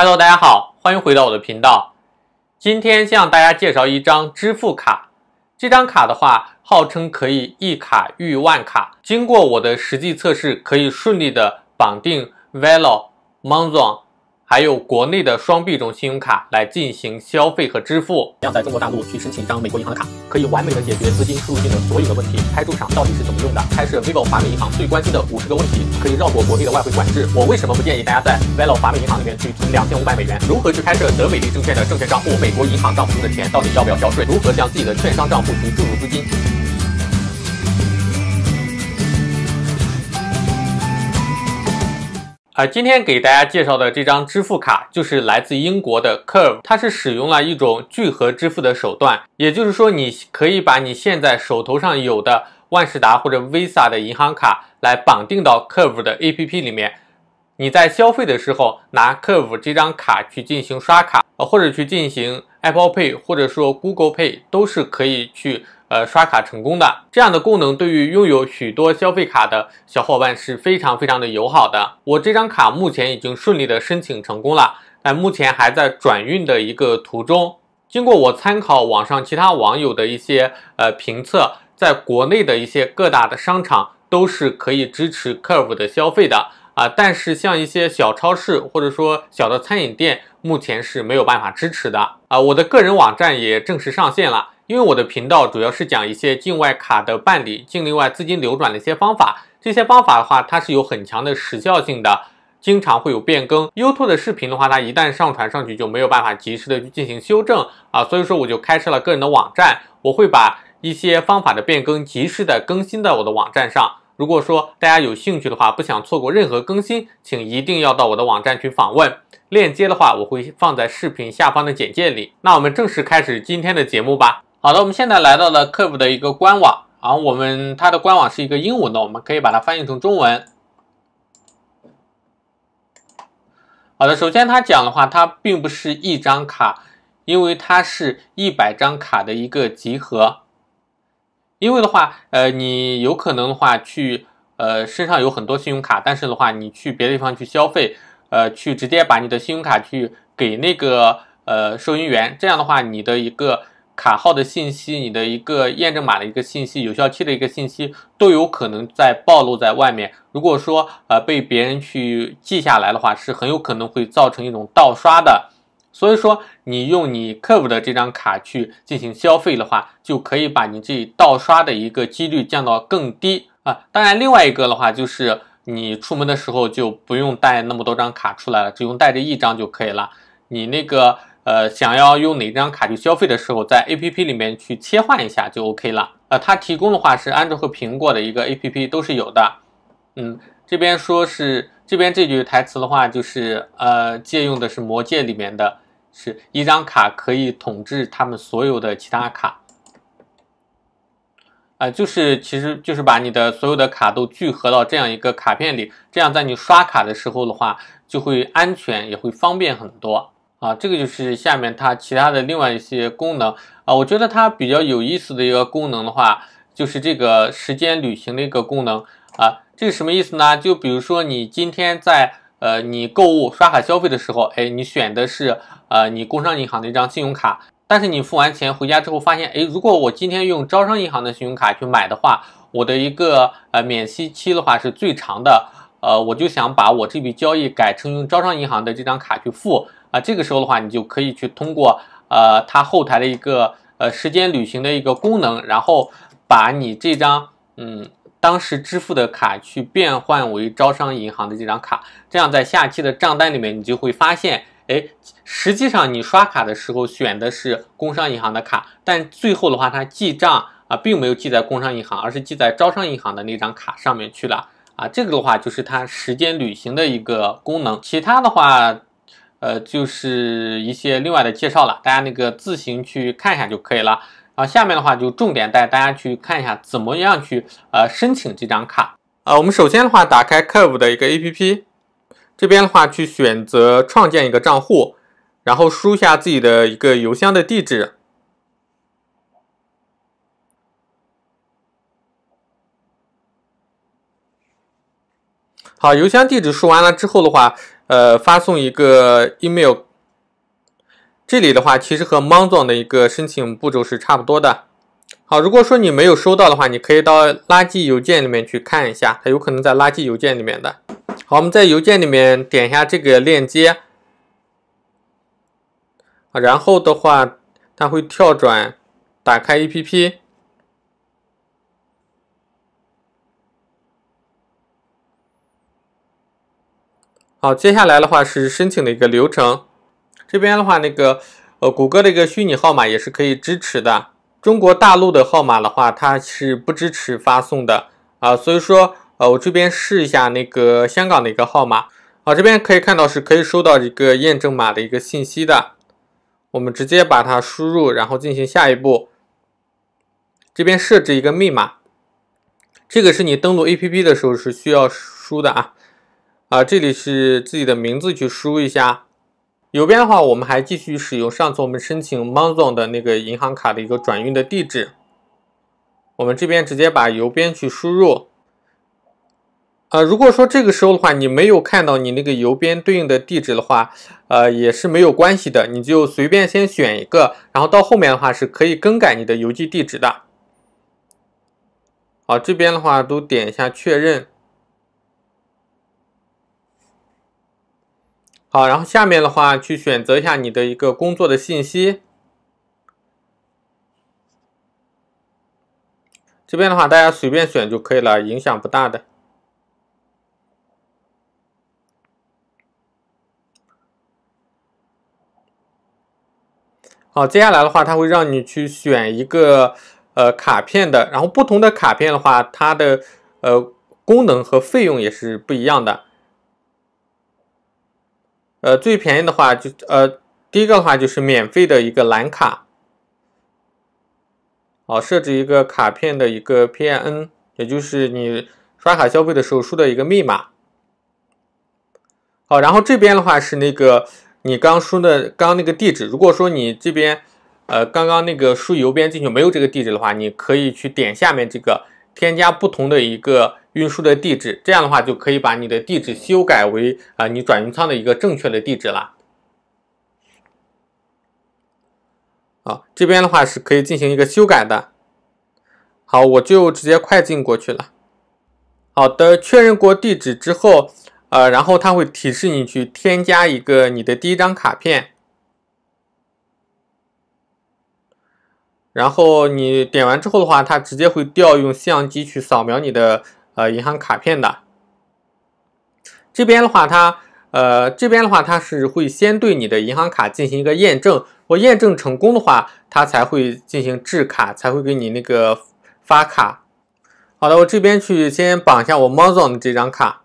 Hello，大家好，欢迎回到我的频道。今天向大家介绍一张支付卡，这张卡的话号称可以一卡遇万卡。经过我的实际测试，可以顺利的绑定 Velo、Monzo。还有国内的双币种信用卡来进行消费和支付。要在中国大陆去申请一张美国银行的卡，可以完美的解决资金输入性的所有的问题。开赌场到底是怎么用的？开设 v i v o 华美银行最关心的五十个问题，可以绕过国内的外汇管制。我为什么不建议大家在 Velo 华美银行里面去存两千五百美元？如何去开设德美利证券的证券账户？美国银行账户中的钱到底要不要交税？如何将自己的券商账户去注入资金？啊，今天给大家介绍的这张支付卡就是来自英国的 Curve，它是使用了一种聚合支付的手段，也就是说，你可以把你现在手头上有的万事达或者 Visa 的银行卡来绑定到 Curve 的 A P P 里面，你在消费的时候拿 Curve 这张卡去进行刷卡，或者去进行 Apple Pay 或者说 Google Pay 都是可以去。呃，刷卡成功的这样的功能，对于拥有许多消费卡的小伙伴是非常非常的友好的。我这张卡目前已经顺利的申请成功了，但目前还在转运的一个途中。经过我参考网上其他网友的一些呃评测，在国内的一些各大的商场都是可以支持 Curve 的消费的啊，但是像一些小超市或者说小的餐饮店，目前是没有办法支持的啊。我的个人网站也正式上线了。因为我的频道主要是讲一些境外卡的办理、境内外资金流转的一些方法，这些方法的话，它是有很强的时效性的，经常会有变更。YouTube 的视频的话，它一旦上传上去就没有办法及时的去进行修正啊，所以说我就开设了个人的网站，我会把一些方法的变更及时的更新在我的网站上。如果说大家有兴趣的话，不想错过任何更新，请一定要到我的网站去访问。链接的话，我会放在视频下方的简介里。那我们正式开始今天的节目吧。好的，我们现在来到了客服的一个官网，然后我们它的官网是一个英文的，我们可以把它翻译成中文。好的，首先他讲的话，它并不是一张卡，因为它是一百张卡的一个集合。因为的话，呃，你有可能的话去，呃，身上有很多信用卡，但是的话，你去别的地方去消费，呃，去直接把你的信用卡去给那个呃收银员，这样的话，你的一个。卡号的信息、你的一个验证码的一个信息、有效期的一个信息都有可能在暴露在外面。如果说呃被别人去记下来的话，是很有可能会造成一种盗刷的。所以说，你用你客户的这张卡去进行消费的话，就可以把你这盗刷的一个几率降到更低啊。当然，另外一个的话就是你出门的时候就不用带那么多张卡出来了，只用带着一张就可以了。你那个。呃，想要用哪张卡去消费的时候，在 APP 里面去切换一下就 OK 了。呃，它提供的话是安卓和苹果的一个 APP 都是有的。嗯，这边说是这边这句台词的话，就是呃，借用的是《魔戒》里面的，是一张卡可以统治他们所有的其他卡。啊，就是其实就是把你的所有的卡都聚合到这样一个卡片里，这样在你刷卡的时候的话，就会安全也会方便很多。啊，这个就是下面它其他的另外一些功能啊。我觉得它比较有意思的一个功能的话，就是这个时间旅行的一个功能啊。这个什么意思呢？就比如说你今天在呃你购物刷卡消费的时候，哎，你选的是呃你工商银行的一张信用卡，但是你付完钱回家之后发现，哎，如果我今天用招商银行的信用卡去买的话，我的一个呃免息期的话是最长的，呃，我就想把我这笔交易改成用招商银行的这张卡去付。啊，这个时候的话，你就可以去通过呃它后台的一个呃时间旅行的一个功能，然后把你这张嗯当时支付的卡去变换为招商银行的这张卡，这样在下期的账单里面，你就会发现，哎，实际上你刷卡的时候选的是工商银行的卡，但最后的话，它记账啊，并没有记在工商银行，而是记在招商银行的那张卡上面去了啊。这个的话就是它时间旅行的一个功能，其他的话。呃，就是一些另外的介绍了，大家那个自行去看一下就可以了。然后下面的话就重点带大家去看一下，怎么样去呃申请这张卡。呃，我们首先的话打开 c u e 的一个 APP，这边的话去选择创建一个账户，然后输一下自己的一个邮箱的地址。好，邮箱地址输完了之后的话。呃，发送一个 email，这里的话其实和 a m n z o n 的一个申请步骤是差不多的。好，如果说你没有收到的话，你可以到垃圾邮件里面去看一下，它有可能在垃圾邮件里面的。好，我们在邮件里面点一下这个链接然后的话，它会跳转，打开 APP。好，接下来的话是申请的一个流程，这边的话那个呃，谷歌的一个虚拟号码也是可以支持的，中国大陆的号码的话它是不支持发送的啊，所以说呃，我这边试一下那个香港的一个号码，啊，这边可以看到是可以收到一个验证码的一个信息的，我们直接把它输入，然后进行下一步，这边设置一个密码，这个是你登录 APP 的时候是需要输的啊。啊，这里是自己的名字去输一下，邮编的话，我们还继续使用上次我们申请 m o n z o n 的那个银行卡的一个转运的地址。我们这边直接把邮编去输入。呃，如果说这个时候的话，你没有看到你那个邮编对应的地址的话，呃，也是没有关系的，你就随便先选一个，然后到后面的话是可以更改你的邮寄地址的。好，这边的话都点一下确认。好，然后下面的话去选择一下你的一个工作的信息，这边的话大家随便选就可以了，影响不大的。好，接下来的话，它会让你去选一个呃卡片的，然后不同的卡片的话，它的呃功能和费用也是不一样的。呃，最便宜的话就呃，第一个的话就是免费的一个蓝卡，好，设置一个卡片的一个 PIN，也就是你刷卡消费的时候输的一个密码。好，然后这边的话是那个你刚输的刚刚那个地址，如果说你这边呃刚刚那个输邮编进去没有这个地址的话，你可以去点下面这个添加不同的一个。运输的地址，这样的话就可以把你的地址修改为啊，你转运仓的一个正确的地址了。好，这边的话是可以进行一个修改的。好，我就直接快进过去了。好的，确认过地址之后，呃，然后它会提示你去添加一个你的第一张卡片，然后你点完之后的话，它直接会调用相机去扫描你的。呃，银行卡片的这边的话，它呃，这边的话，它是会先对你的银行卡进行一个验证，我验证成功的话，它才会进行制卡，才会给你那个发卡。好的，我这边去先绑一下我 m a z o n 的这张卡，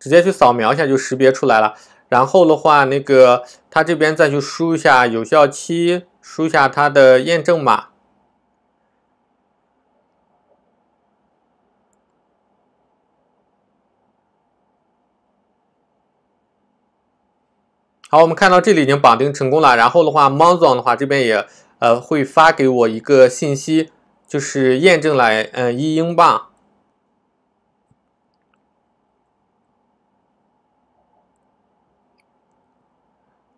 直接去扫描一下就识别出来了。然后的话，那个它这边再去输一下有效期，输一下它的验证码。好，我们看到这里已经绑定成功了。然后的话 m o n z o n 的话这边也呃会发给我一个信息，就是验证来，嗯，一英镑。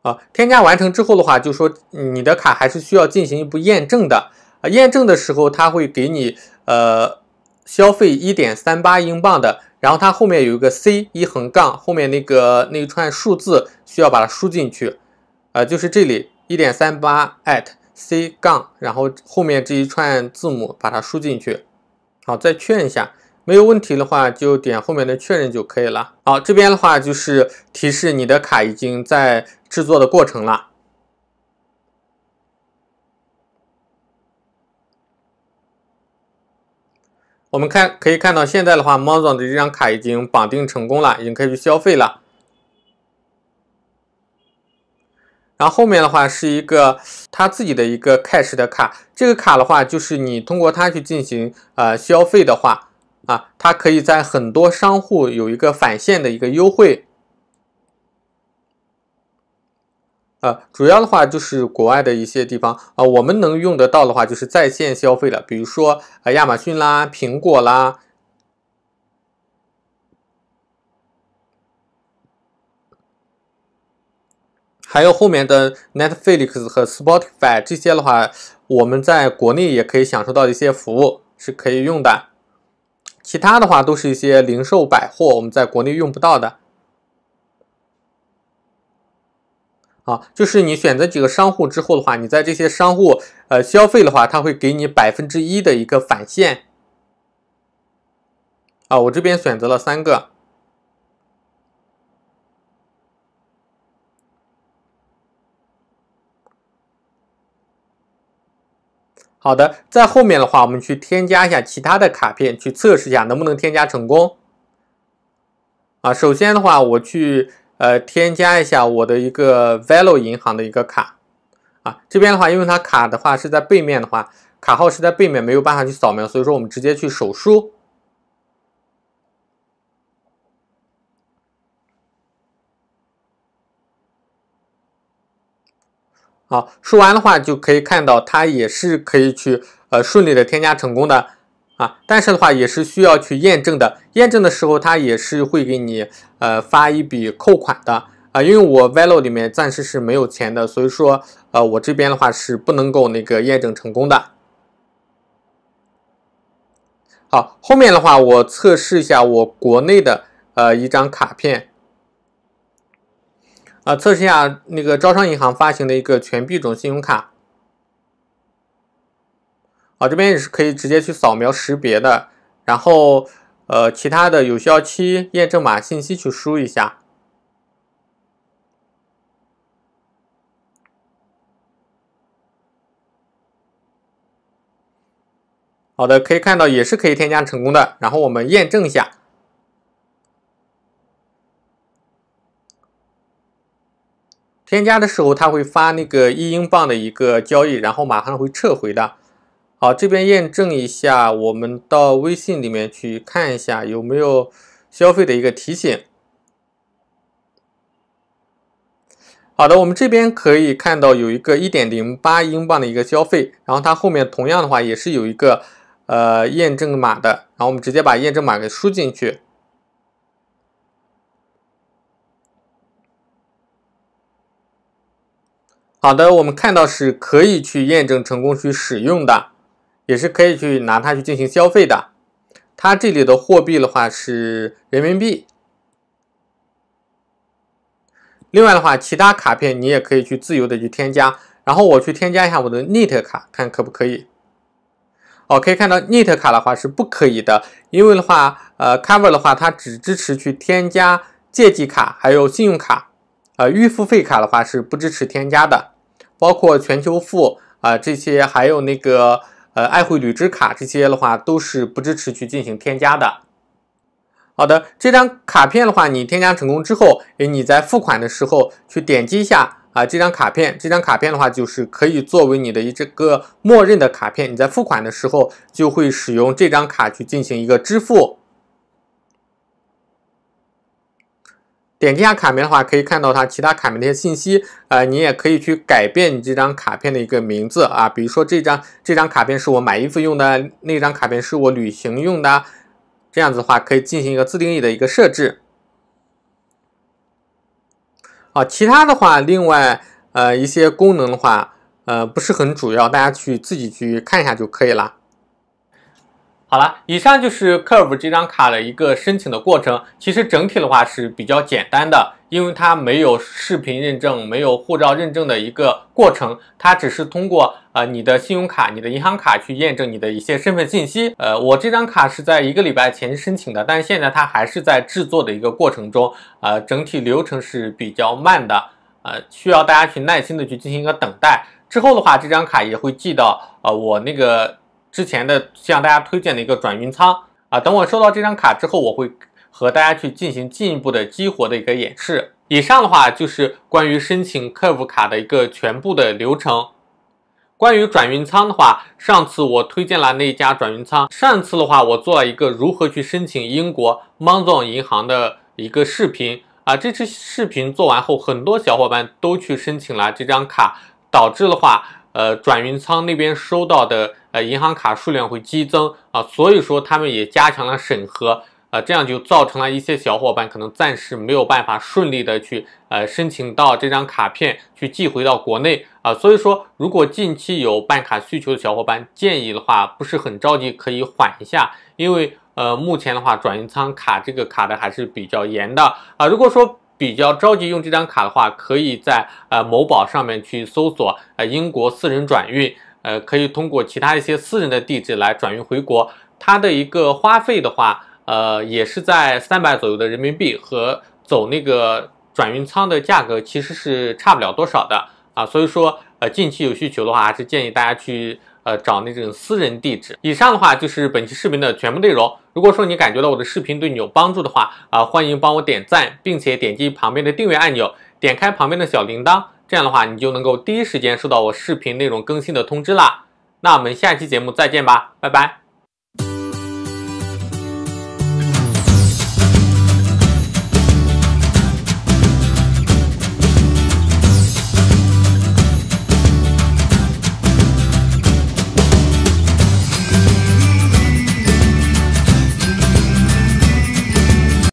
啊，添加完成之后的话，就说你的卡还是需要进行一步验证的。啊，验证的时候它会给你呃消费一点三八英镑的。然后它后面有一个 C 一横杠，后面那个那一串数字需要把它输进去，呃，就是这里一点三八 at C 杠，然后后面这一串字母把它输进去。好，再确认一下，没有问题的话就点后面的确认就可以了。好，这边的话就是提示你的卡已经在制作的过程了。我们看可以看到，现在的话 m 总 z o n 的这张卡已经绑定成功了，已经可以去消费了。然后后面的话是一个他自己的一个 Cash 的卡，这个卡的话就是你通过它去进行呃消费的话，啊，它可以在很多商户有一个返现的一个优惠。呃，主要的话就是国外的一些地方啊，我们能用得到的话就是在线消费了，比如说呃亚马逊啦、苹果啦，还有后面的 Netflix 和 Spotify 这些的话，我们在国内也可以享受到一些服务，是可以用的。其他的话都是一些零售百货，我们在国内用不到的。啊，就是你选择几个商户之后的话，你在这些商户呃消费的话，它会给你百分之一的一个返现。啊，我这边选择了三个。好的，在后面的话，我们去添加一下其他的卡片，去测试一下能不能添加成功。啊，首先的话，我去。呃，添加一下我的一个 Velo 银行的一个卡啊，这边的话，因为它卡的话是在背面的话，卡号是在背面没有办法去扫描，所以说我们直接去手输。好，输完的话就可以看到，它也是可以去呃顺利的添加成功的。啊，但是的话也是需要去验证的。验证的时候，它也是会给你呃发一笔扣款的啊。因为我 Velo 里面暂时是没有钱的，所以说呃我这边的话是不能够那个验证成功的。好，后面的话我测试一下我国内的呃一张卡片啊，测试一下那个招商银行发行的一个全币种信用卡。啊，这边也是可以直接去扫描识别的，然后呃，其他的有效期、验证码信息去输一下。好的，可以看到也是可以添加成功的。然后我们验证一下，添加的时候它会发那个一英镑的一个交易，然后马上会撤回的。好，这边验证一下，我们到微信里面去看一下有没有消费的一个提醒。好的，我们这边可以看到有一个一点零八英镑的一个消费，然后它后面同样的话也是有一个呃验证码的，然后我们直接把验证码给输进去。好的，我们看到是可以去验证成功去使用的。也是可以去拿它去进行消费的。它这里的货币的话是人民币。另外的话，其他卡片你也可以去自由的去添加。然后我去添加一下我的 Net 卡，看可不可以？哦，可以看到 Net 卡的话是不可以的，因为的话，呃，Cover 的话它只支持去添加借记卡，还有信用卡。呃，预付费卡的话是不支持添加的，包括全球付啊这些，还有那个。呃，爱惠旅支卡这些的话都是不支持去进行添加的。好的，这张卡片的话，你添加成功之后，哎，你在付款的时候去点击一下啊，这张卡片，这张卡片的话就是可以作为你的一个默认的卡片，你在付款的时候就会使用这张卡去进行一个支付。点击一下卡片的话，可以看到它其他卡片的一些信息。呃，你也可以去改变你这张卡片的一个名字啊，比如说这张这张卡片是我买衣服用的，那张卡片是我旅行用的，这样子的话可以进行一个自定义的一个设置。好，其他的话，另外呃一些功能的话，呃不是很主要，大家去自己去看一下就可以了。好了，以上就是 Curve 这张卡的一个申请的过程。其实整体的话是比较简单的，因为它没有视频认证，没有护照认证的一个过程，它只是通过呃你的信用卡、你的银行卡去验证你的一些身份信息。呃，我这张卡是在一个礼拜前申请的，但是现在它还是在制作的一个过程中。呃，整体流程是比较慢的，呃，需要大家去耐心的去进行一个等待。之后的话，这张卡也会寄到呃我那个。之前的向大家推荐的一个转运仓啊，等我收到这张卡之后，我会和大家去进行进一步的激活的一个演示。以上的话就是关于申请客服卡的一个全部的流程。关于转运仓的话，上次我推荐了那一家转运仓，上次的话我做了一个如何去申请英国 Monzo 银行的一个视频啊，这次视频做完后，很多小伙伴都去申请了这张卡，导致的话。呃，转运仓那边收到的呃银行卡数量会激增啊，所以说他们也加强了审核啊，这样就造成了一些小伙伴可能暂时没有办法顺利的去呃申请到这张卡片去寄回到国内啊，所以说如果近期有办卡需求的小伙伴，建议的话不是很着急可以缓一下，因为呃目前的话转运仓卡这个卡的还是比较严的啊，如果说。比较着急用这张卡的话，可以在呃某宝上面去搜索呃英国私人转运，呃可以通过其他一些私人的地址来转运回国。它的一个花费的话，呃也是在三百左右的人民币，和走那个转运仓的价格其实是差不了多少的啊。所以说，呃近期有需求的话，还是建议大家去。呃，找那种私人地址。以上的话就是本期视频的全部内容。如果说你感觉到我的视频对你有帮助的话啊，欢迎帮我点赞，并且点击旁边的订阅按钮，点开旁边的小铃铛，这样的话你就能够第一时间收到我视频内容更新的通知啦。那我们下期节目再见吧，拜拜。